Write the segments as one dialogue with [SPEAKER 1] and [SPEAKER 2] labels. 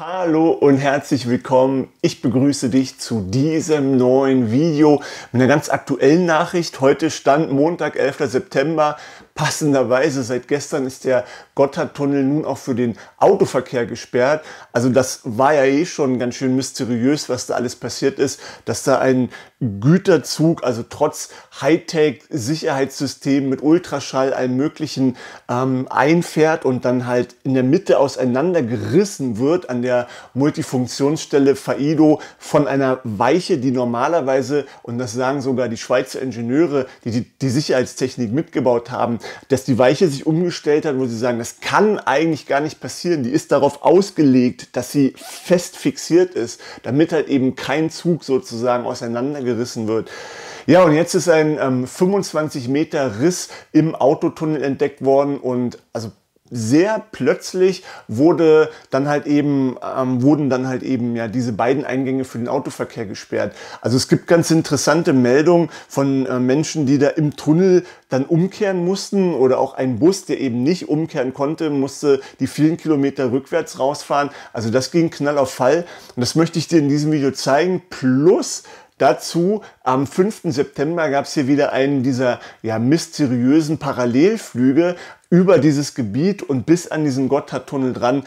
[SPEAKER 1] Hallo und herzlich willkommen. Ich begrüße dich zu diesem neuen Video mit einer ganz aktuellen Nachricht. Heute stand Montag, 11. September. Passenderweise seit gestern ist der Gotthardtunnel nun auch für den Autoverkehr gesperrt. Also das war ja eh schon ganz schön mysteriös, was da alles passiert ist, dass da ein Güterzug, also trotz Hightech-Sicherheitssystem mit Ultraschall allen möglichen ähm, einfährt und dann halt in der Mitte auseinandergerissen wird an der Multifunktionsstelle Faido von einer Weiche, die normalerweise, und das sagen sogar die Schweizer Ingenieure, die die, die Sicherheitstechnik mitgebaut haben, dass die Weiche sich umgestellt hat, wo sie sagen, das kann eigentlich gar nicht passieren. Die ist darauf ausgelegt, dass sie fest fixiert ist, damit halt eben kein Zug sozusagen auseinandergerissen wird. Ja, und jetzt ist ein ähm, 25 Meter Riss im Autotunnel entdeckt worden und also sehr plötzlich wurde dann halt eben, ähm, wurden dann halt eben ja diese beiden Eingänge für den Autoverkehr gesperrt. Also es gibt ganz interessante Meldungen von äh, Menschen, die da im Tunnel dann umkehren mussten oder auch ein Bus, der eben nicht umkehren konnte, musste die vielen Kilometer rückwärts rausfahren. Also das ging knall auf Fall und das möchte ich dir in diesem Video zeigen. Plus Dazu am 5. September gab es hier wieder einen dieser ja, mysteriösen Parallelflüge über dieses Gebiet und bis an diesen Gotthardtunnel dran.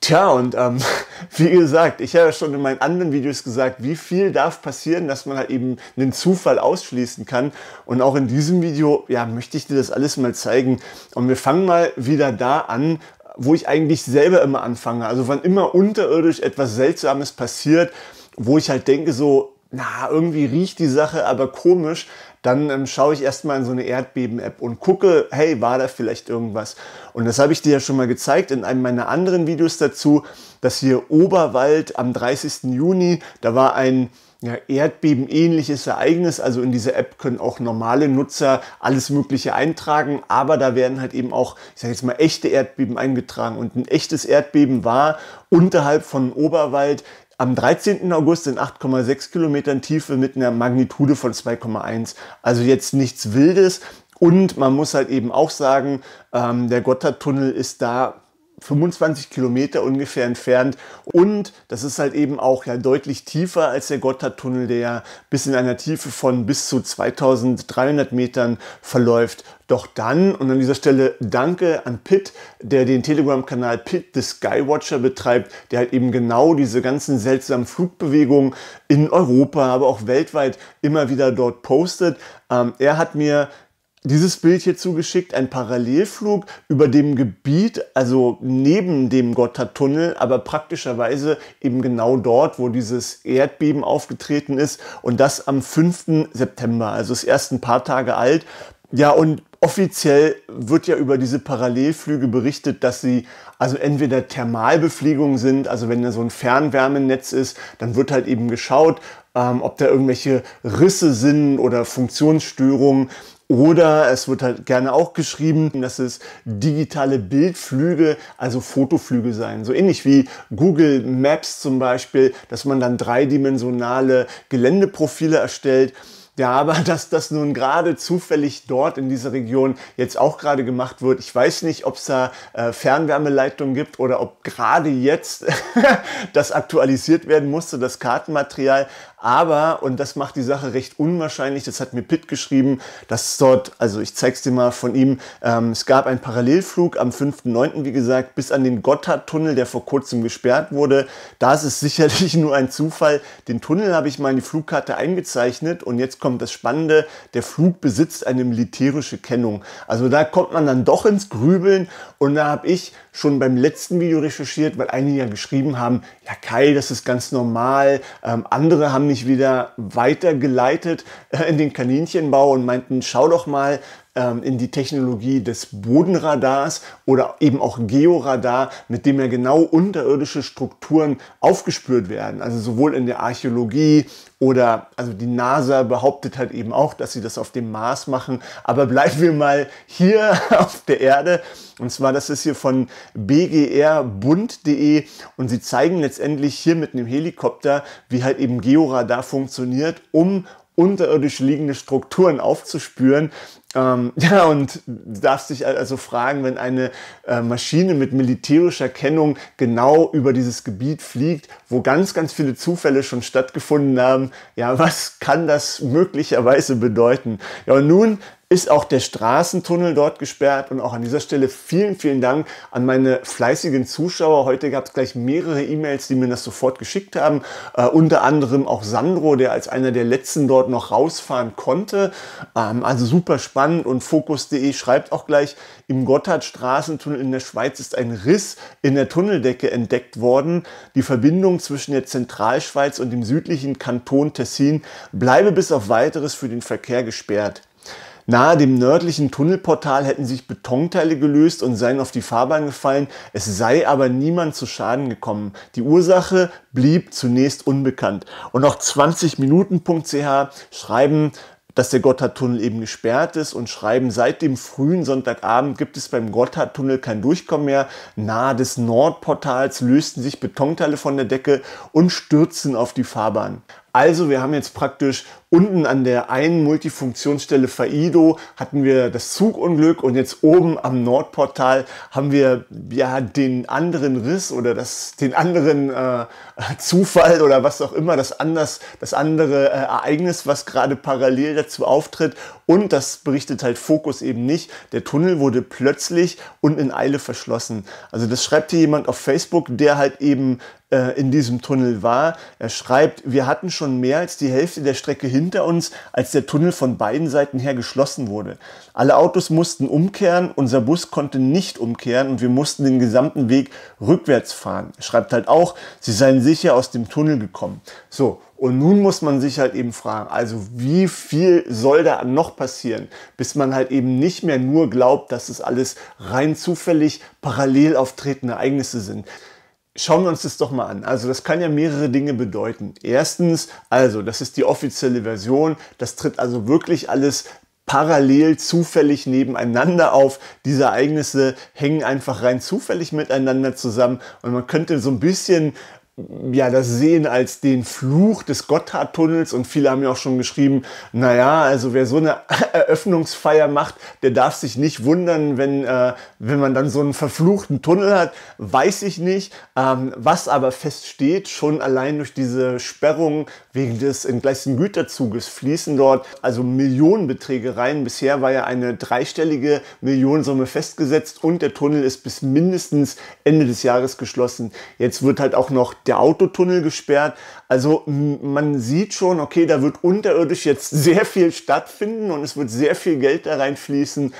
[SPEAKER 1] Tja, und ähm, wie gesagt, ich habe ja schon in meinen anderen Videos gesagt, wie viel darf passieren, dass man halt eben einen Zufall ausschließen kann. Und auch in diesem Video ja, möchte ich dir das alles mal zeigen. Und wir fangen mal wieder da an, wo ich eigentlich selber immer anfange. Also wann immer unterirdisch etwas Seltsames passiert, wo ich halt denke so, na, irgendwie riecht die Sache aber komisch, dann ähm, schaue ich erstmal in so eine Erdbeben-App und gucke, hey, war da vielleicht irgendwas? Und das habe ich dir ja schon mal gezeigt in einem meiner anderen Videos dazu, dass hier Oberwald am 30. Juni, da war ein ja, Erdbeben-ähnliches Ereignis. Also in dieser App können auch normale Nutzer alles Mögliche eintragen, aber da werden halt eben auch, ich sage jetzt mal, echte Erdbeben eingetragen. Und ein echtes Erdbeben war unterhalb von Oberwald am 13. August in 8,6 Kilometern Tiefe mit einer Magnitude von 2,1. Also jetzt nichts Wildes. Und man muss halt eben auch sagen, ähm, der Gotthardtunnel ist da 25 Kilometer ungefähr entfernt. Und das ist halt eben auch ja deutlich tiefer als der Gotthardtunnel, der ja bis in einer Tiefe von bis zu 2300 Metern verläuft. Doch dann, und an dieser Stelle danke an Pitt, der den Telegram-Kanal Pitt the Skywatcher betreibt, der halt eben genau diese ganzen seltsamen Flugbewegungen in Europa, aber auch weltweit immer wieder dort postet. Ähm, er hat mir dieses Bild hier zugeschickt, ein Parallelflug über dem Gebiet, also neben dem Gotthardtunnel, aber praktischerweise eben genau dort, wo dieses Erdbeben aufgetreten ist und das am 5. September, also ist erst ein paar Tage alt. Ja, und offiziell wird ja über diese Parallelflüge berichtet, dass sie also entweder Thermalbepflegung sind, also wenn da so ein Fernwärmenetz ist, dann wird halt eben geschaut, ähm, ob da irgendwelche Risse sind oder Funktionsstörungen oder es wird halt gerne auch geschrieben, dass es digitale Bildflüge, also Fotoflüge seien. So ähnlich wie Google Maps zum Beispiel, dass man dann dreidimensionale Geländeprofile erstellt. Ja, aber dass das nun gerade zufällig dort in dieser Region jetzt auch gerade gemacht wird, ich weiß nicht, ob es da äh, Fernwärmeleitungen gibt oder ob gerade jetzt das aktualisiert werden musste, das Kartenmaterial. Aber, und das macht die Sache recht unwahrscheinlich, das hat mir Pitt geschrieben, dass dort, also ich zeig's dir mal von ihm, ähm, es gab einen Parallelflug am 5.9., wie gesagt, bis an den Gotthardtunnel, der vor kurzem gesperrt wurde. Das ist sicherlich nur ein Zufall. Den Tunnel habe ich mal in die Flugkarte eingezeichnet und jetzt kommt das Spannende, der Flug besitzt eine militärische Kennung. Also da kommt man dann doch ins Grübeln und da habe ich schon beim letzten Video recherchiert, weil einige ja geschrieben haben, ja Kai, das ist ganz normal. Ähm, andere haben mich wieder weitergeleitet äh, in den Kaninchenbau und meinten, schau doch mal, ähm, in die Technologie des Bodenradars oder eben auch Georadar, mit dem ja genau unterirdische Strukturen aufgespürt werden. Also sowohl in der Archäologie oder also die NASA behauptet halt eben auch, dass sie das auf dem Mars machen. Aber bleiben wir mal hier auf der Erde. Und zwar, das ist hier von bgrbund.de und sie zeigen letztendlich hier mit einem Helikopter, wie halt eben Georadar funktioniert, um unterirdisch liegende Strukturen aufzuspüren. Ähm, ja, und du darfst dich also fragen, wenn eine äh, Maschine mit militärischer Kennung genau über dieses Gebiet fliegt, wo ganz, ganz viele Zufälle schon stattgefunden haben, ja, was kann das möglicherweise bedeuten? Ja, und nun ist auch der Straßentunnel dort gesperrt. Und auch an dieser Stelle vielen, vielen Dank an meine fleißigen Zuschauer. Heute gab es gleich mehrere E-Mails, die mir das sofort geschickt haben. Äh, unter anderem auch Sandro, der als einer der letzten dort noch rausfahren konnte. Ähm, also super spannend. Und Fokus.de schreibt auch gleich, im Gotthard-Straßentunnel in der Schweiz ist ein Riss in der Tunneldecke entdeckt worden. Die Verbindung zwischen der Zentralschweiz und dem südlichen Kanton Tessin bleibe bis auf weiteres für den Verkehr gesperrt. Nahe dem nördlichen Tunnelportal hätten sich Betonteile gelöst und seien auf die Fahrbahn gefallen, es sei aber niemand zu Schaden gekommen. Die Ursache blieb zunächst unbekannt. Und auch 20minuten.ch schreiben, dass der Gotthardtunnel eben gesperrt ist und schreiben, seit dem frühen Sonntagabend gibt es beim Gotthardtunnel kein Durchkommen mehr. Nahe des Nordportals lösten sich Betonteile von der Decke und stürzten auf die Fahrbahn. Also wir haben jetzt praktisch unten an der einen Multifunktionsstelle Faido hatten wir das Zugunglück und jetzt oben am Nordportal haben wir ja den anderen Riss oder das, den anderen äh, Zufall oder was auch immer, das, anders, das andere äh, Ereignis, was gerade parallel dazu auftritt und das berichtet halt Fokus eben nicht. Der Tunnel wurde plötzlich und in Eile verschlossen. Also das schreibt hier jemand auf Facebook, der halt eben äh, in diesem Tunnel war. Er schreibt, wir hatten schon mehr als die Hälfte der Strecke hinter uns, als der Tunnel von beiden Seiten her geschlossen wurde. Alle Autos mussten umkehren, unser Bus konnte nicht umkehren und wir mussten den gesamten Weg rückwärts fahren. Er schreibt halt auch, sie seien sicher aus dem Tunnel gekommen. So, und nun muss man sich halt eben fragen, also wie viel soll da noch passieren, bis man halt eben nicht mehr nur glaubt, dass es alles rein zufällig parallel auftretende Ereignisse sind. Schauen wir uns das doch mal an. Also das kann ja mehrere Dinge bedeuten. Erstens, also das ist die offizielle Version, das tritt also wirklich alles parallel zufällig nebeneinander auf. Diese Ereignisse hängen einfach rein zufällig miteinander zusammen und man könnte so ein bisschen ja, das sehen als den Fluch des Gotthardtunnels und viele haben ja auch schon geschrieben, naja, also wer so eine Eröffnungsfeier macht, der darf sich nicht wundern, wenn, äh, wenn man dann so einen verfluchten Tunnel hat, weiß ich nicht. Ähm, was aber feststeht, schon allein durch diese Sperrung wegen des entgleisten Güterzuges fließen dort also Millionenbeträge rein. Bisher war ja eine dreistellige Millionensumme festgesetzt und der Tunnel ist bis mindestens Ende des Jahres geschlossen. Jetzt wird halt auch noch der Autotunnel gesperrt. Also man sieht schon, okay, da wird unterirdisch jetzt sehr viel stattfinden und es wird sehr viel Geld da reinfließen.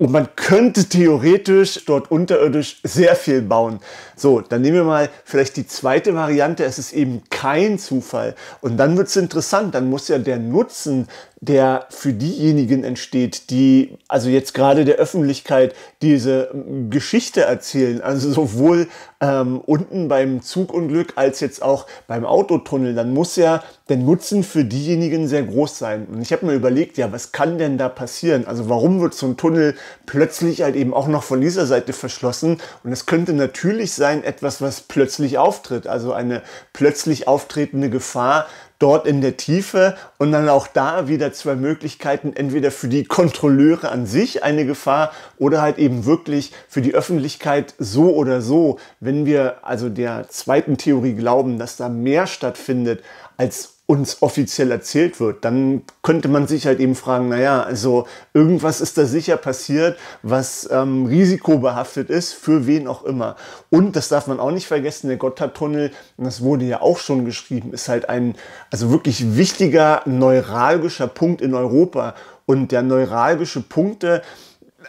[SPEAKER 1] Und man könnte theoretisch dort unterirdisch sehr viel bauen. So, dann nehmen wir mal vielleicht die zweite Variante. Es ist eben kein Zufall. Und dann wird es interessant. Dann muss ja der Nutzen der für diejenigen entsteht, die also jetzt gerade der Öffentlichkeit diese Geschichte erzählen, also sowohl ähm, unten beim Zugunglück als jetzt auch beim Autotunnel, dann muss ja der Nutzen für diejenigen sehr groß sein. Und ich habe mir überlegt, ja, was kann denn da passieren? Also warum wird so ein Tunnel plötzlich halt eben auch noch von dieser Seite verschlossen? Und es könnte natürlich sein etwas, was plötzlich auftritt, also eine plötzlich auftretende Gefahr, dort in der Tiefe und dann auch da wieder zwei Möglichkeiten, entweder für die Kontrolleure an sich eine Gefahr oder halt eben wirklich für die Öffentlichkeit so oder so, wenn wir also der zweiten Theorie glauben, dass da mehr stattfindet als uns offiziell erzählt wird, dann könnte man sich halt eben fragen, naja, also irgendwas ist da sicher passiert, was ähm, risikobehaftet ist, für wen auch immer. Und das darf man auch nicht vergessen, der Gotthardtunnel, das wurde ja auch schon geschrieben, ist halt ein also wirklich wichtiger neuralgischer Punkt in Europa. Und der neuralgische Punkte,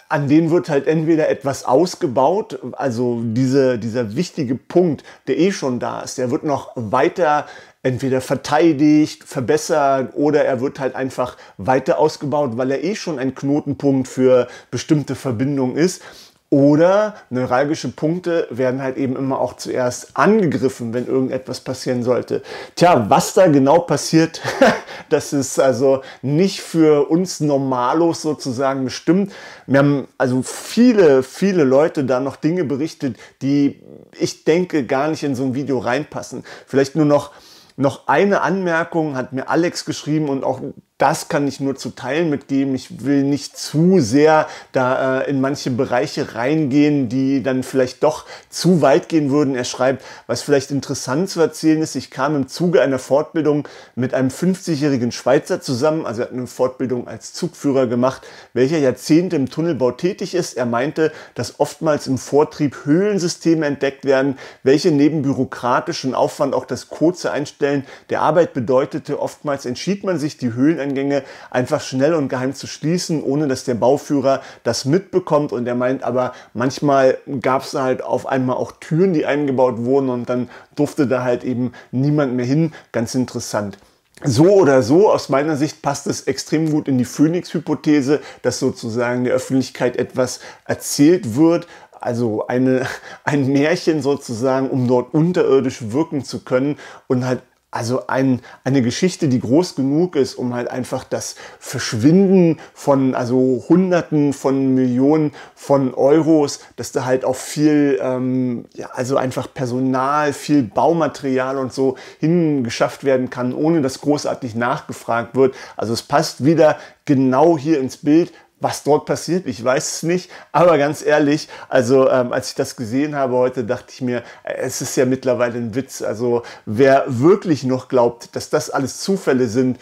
[SPEAKER 1] an denen wird halt entweder etwas ausgebaut, also diese, dieser wichtige Punkt, der eh schon da ist, der wird noch weiter entweder verteidigt, verbessert oder er wird halt einfach weiter ausgebaut, weil er eh schon ein Knotenpunkt für bestimmte Verbindungen ist. Oder neuralgische Punkte werden halt eben immer auch zuerst angegriffen, wenn irgendetwas passieren sollte. Tja, was da genau passiert, das ist also nicht für uns Normalos sozusagen bestimmt. Wir haben also viele, viele Leute da noch Dinge berichtet, die ich denke gar nicht in so ein Video reinpassen. Vielleicht nur noch noch eine Anmerkung hat mir Alex geschrieben und auch das kann ich nur zu Teilen mitgeben. Ich will nicht zu sehr da äh, in manche Bereiche reingehen, die dann vielleicht doch zu weit gehen würden. Er schreibt, was vielleicht interessant zu erzählen ist, ich kam im Zuge einer Fortbildung mit einem 50-jährigen Schweizer zusammen, also er hat eine Fortbildung als Zugführer gemacht, welcher Jahrzehnte im Tunnelbau tätig ist. Er meinte, dass oftmals im Vortrieb Höhlensysteme entdeckt werden, welche neben bürokratischem Aufwand auch das kurze Einstellen der Arbeit bedeutete. Oftmals entschied man sich, die Höhlen Hauseingänge einfach schnell und geheim zu schließen, ohne dass der Bauführer das mitbekommt. Und er meint aber, manchmal gab es halt auf einmal auch Türen, die eingebaut wurden und dann durfte da halt eben niemand mehr hin. Ganz interessant. So oder so, aus meiner Sicht passt es extrem gut in die Phoenix-Hypothese, dass sozusagen der Öffentlichkeit etwas erzählt wird, also eine, ein Märchen sozusagen, um dort unterirdisch wirken zu können und halt also ein, eine Geschichte, die groß genug ist, um halt einfach das Verschwinden von also Hunderten von Millionen von Euros, dass da halt auch viel, ähm, ja, also einfach Personal, viel Baumaterial und so hingeschafft werden kann, ohne dass großartig nachgefragt wird. Also es passt wieder genau hier ins Bild, was dort passiert, ich weiß es nicht, aber ganz ehrlich, also ähm, als ich das gesehen habe heute, dachte ich mir, es ist ja mittlerweile ein Witz. Also wer wirklich noch glaubt, dass das alles Zufälle sind,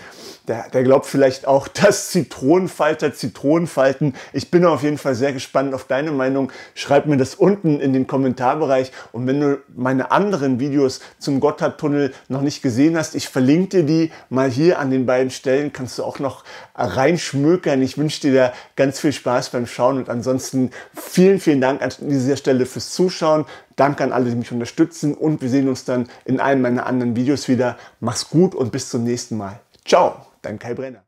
[SPEAKER 1] der, der glaubt vielleicht auch, dass Zitronenfalter Zitronenfalten. Ich bin auf jeden Fall sehr gespannt auf deine Meinung. Schreib mir das unten in den Kommentarbereich. Und wenn du meine anderen Videos zum Gotthardtunnel noch nicht gesehen hast, ich verlinke dir die mal hier an den beiden Stellen. Kannst du auch noch reinschmökern. Ich wünsche dir da ganz viel Spaß beim Schauen. Und ansonsten vielen, vielen Dank an dieser Stelle fürs Zuschauen. Danke an alle, die mich unterstützen. Und wir sehen uns dann in einem meiner anderen Videos wieder. Mach's gut und bis zum nächsten Mal. Ciao! dein Kai Brenner.